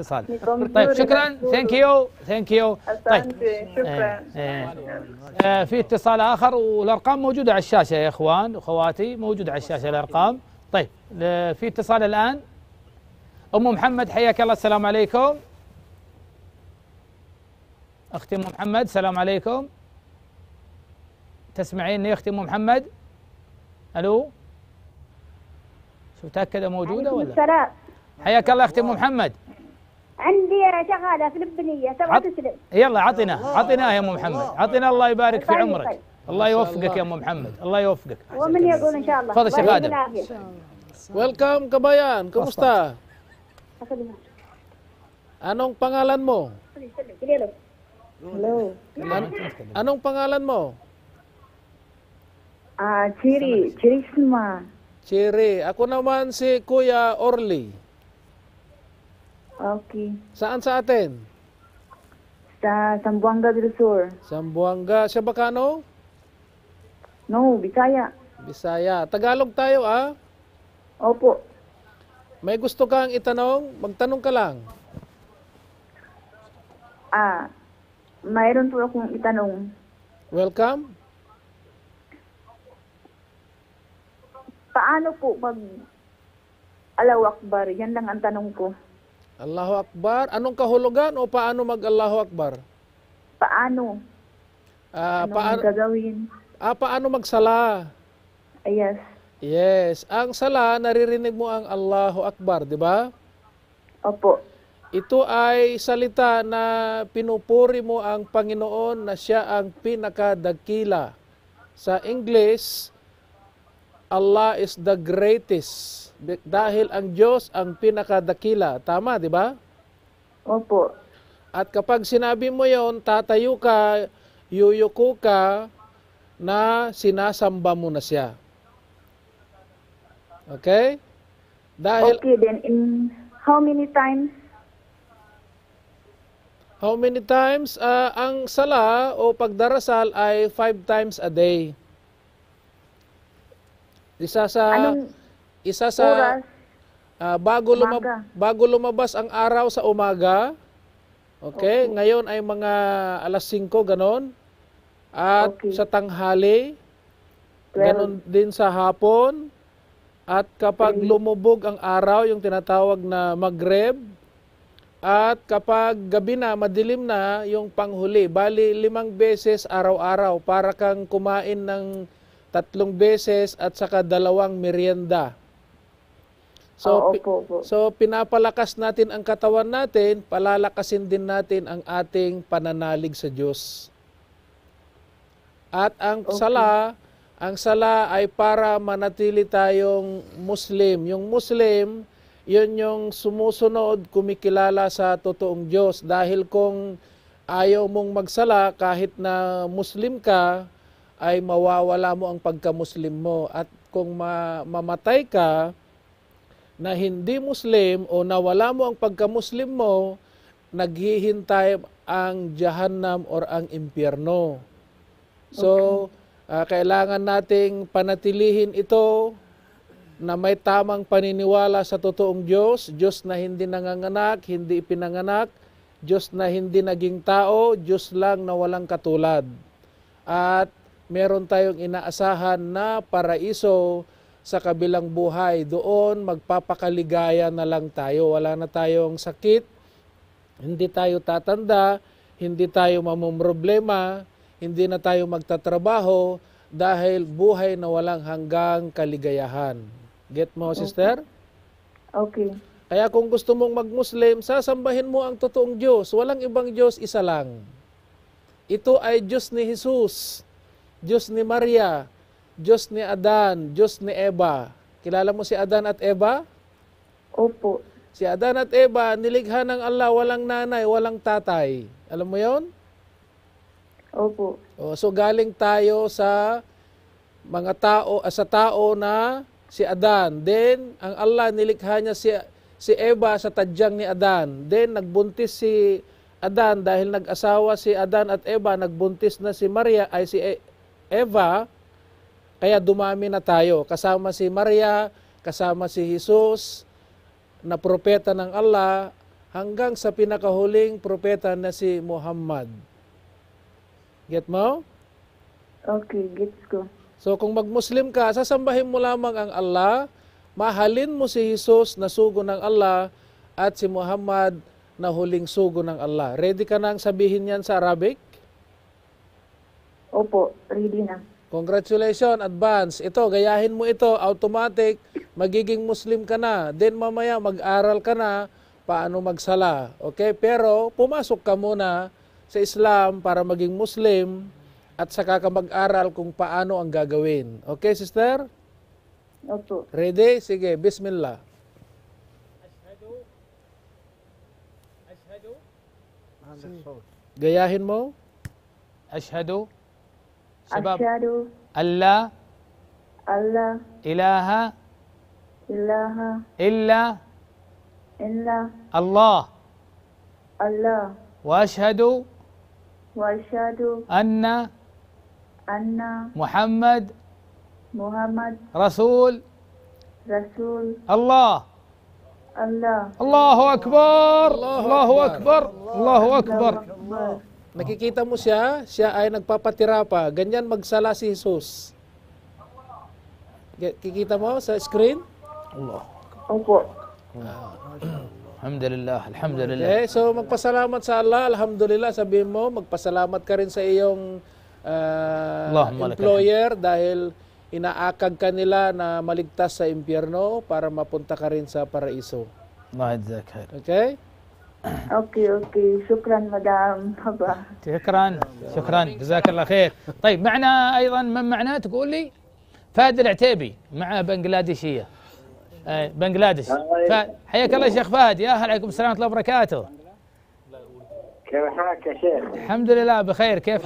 اتصال طيب شكرا ثانك يو ثانك يو طيب شكرا آه، آه، آه، في اتصال اخر والارقام موجوده على الشاشه يا اخوان واخواتي موجوده على الشاشه الارقام طيب في اتصال الان ام محمد حياك الله السلام عليكم اختي ام محمد السلام عليكم تسمعيني اختي ام محمد الو شو متاكده موجوده ولا السلام حياك الله اختي ام محمد عندي شغاله في لبنيه تبغى تسلم يلا عطنا عطنا يا ام محمد عطنا الله يبارك في عمرك الله يوفقك يا ام محمد الله يوفقك ومن يقول ان شاء الله تفضل شيخ ادم ويلكم كبيان كيف استا انون pangalan mo? Hello. An pangalan mo? Ah, uh, Chiri, Chiri Sma. Chiri, ako naman si Kuya Orly. Okay. Saan sa atin? Sa Sambuanga del Sur. Sambuanga. Siya Bacano? No, Bisaya. Bisaya. Tagalog tayo ah. Opo. May gusto kang itanong? Magtanong ka lang. Ah, mayroon po akong itanong. Welcome. Paano po pag alawakbar? Yan lang ang tanong ko. Allahu Akbar. Anong kahulugan o paano mag-Allahu Akbar? Paano? Ah, ano paano gagawin? Ah, paano magsala? Ah, yes. Yes. Ang sala, naririnig mo ang Allahu Akbar, di ba? Opo. Ito ay salita na pinupuri mo ang Panginoon na siya ang pinakadagkila. Sa English, Allah is the greatest. Dahil ang Diyos ang pinakadakila. Tama, di ba? Opo. At kapag sinabi mo yon, tatayo ka, yuyuko ka, na sinasamba mo na siya. Okay? Dahil... Okay, then in how many times? How many times? Uh, ang sala o pagdarasal ay five times a day. Isa sa Anong isa sa Uh, bago, lumab- bago lumabas ang araw sa umaga, okay, okay. ngayon ay mga alas 5, ganon. At okay. sa tanghali, 12. ganon din sa hapon. At kapag okay. lumubog ang araw, yung tinatawag na Maghreb, at kapag gabi na, madilim na, yung panghuli. Bali, limang beses araw-araw para kang kumain ng tatlong beses at saka dalawang merienda. So, Oo, ah, pi- po, so pinapalakas natin ang katawan natin, palalakasin din natin ang ating pananalig sa Diyos. At ang okay. sala, ang sala ay para manatili tayong Muslim. Yung Muslim, yun yung sumusunod, kumikilala sa totoong Diyos. Dahil kung ayaw mong magsala kahit na Muslim ka, ay mawawala mo ang pagka-Muslim mo. At kung ma- mamatay ka na hindi Muslim o nawala mo ang pagka-Muslim mo, naghihintay ang jahannam or ang impyerno. So, okay. uh, kailangan nating panatilihin ito na may tamang paniniwala sa totoong Diyos, Diyos na hindi nanganganak, hindi ipinanganak, Diyos na hindi naging tao, Diyos lang na walang katulad. At meron tayong inaasahan na paraiso sa kabilang buhay. Doon magpapakaligaya na lang tayo. Wala na tayong sakit, hindi tayo tatanda, hindi tayo mamumroblema, hindi na tayo magtatrabaho dahil buhay na walang hanggang kaligayahan. Get mo, sister? Okay. Kaya kung gusto mong mag-Muslim, sasambahin mo ang totoong Diyos. Walang ibang Diyos, isa lang. Ito ay Diyos ni Jesus Diyos ni Maria, Diyos ni Adan, Diyos ni Eva. Kilala mo si Adan at Eva? Opo. Si Adan at Eva, nilikha ng Allah, walang nanay, walang tatay. Alam mo yon? Opo. O, so galing tayo sa mga tao, ah, sa tao na si Adan. Then, ang Allah nilikha niya si, si Eva sa tadyang ni Adan. Then, nagbuntis si Adan dahil nag-asawa si Adan at Eva, nagbuntis na si Maria, ay si, e, Eva, kaya dumami na tayo. Kasama si Maria, kasama si Jesus, na propeta ng Allah, hanggang sa pinakahuling propeta na si Muhammad. Get mo? Okay, gets ko. So kung mag-Muslim ka, sasambahin mo lamang ang Allah, mahalin mo si Jesus na sugo ng Allah, at si Muhammad na huling sugo ng Allah. Ready ka nang sabihin yan sa Arabic? Opo, ready na. Congratulations, advance. Ito, gayahin mo ito, automatic, magiging Muslim ka na. Then mamaya, mag-aral ka na paano magsala. Okay? Pero, pumasok ka muna sa Islam para maging Muslim at saka ka mag-aral kung paano ang gagawin. Okay, sister? Opo. Ready? Sige, bismillah. Gayahin mo. Ashhadu. شباب أشهد ألا ألا إله إله إلا إلا الله الله وأشهد وأشهد أن أن محمد محمد رسول رسول الله الله الله أكبر الله أكبر الله أكبر, الله أكبر. الله أكبر. Nakikita mo siya, siya ay nagpapatira pa. Ganyan magsala si Jesus. Kikita mo sa screen? Allah. Opo. Ah. Alhamdulillah, alhamdulillah. Okay, so magpasalamat sa Allah, alhamdulillah. Sabi mo, magpasalamat ka rin sa iyong uh, employer dahil inaakag ka nila na maligtas sa impyerno para mapunta ka rin sa paraiso. Allah Okay? اوكي اوكي شكرا مدام هبه شكرا شكرا جزاك الله خير طيب معنا ايضا من معنا تقول لي فهد العتيبي مع بنغلاديشيه بنغلاديش حياك الله شيخ فهد يا اهلا عليكم السلام ورحمه الله وبركاته كيف حالك يا شيخ الحمد لله بخير كيف حالك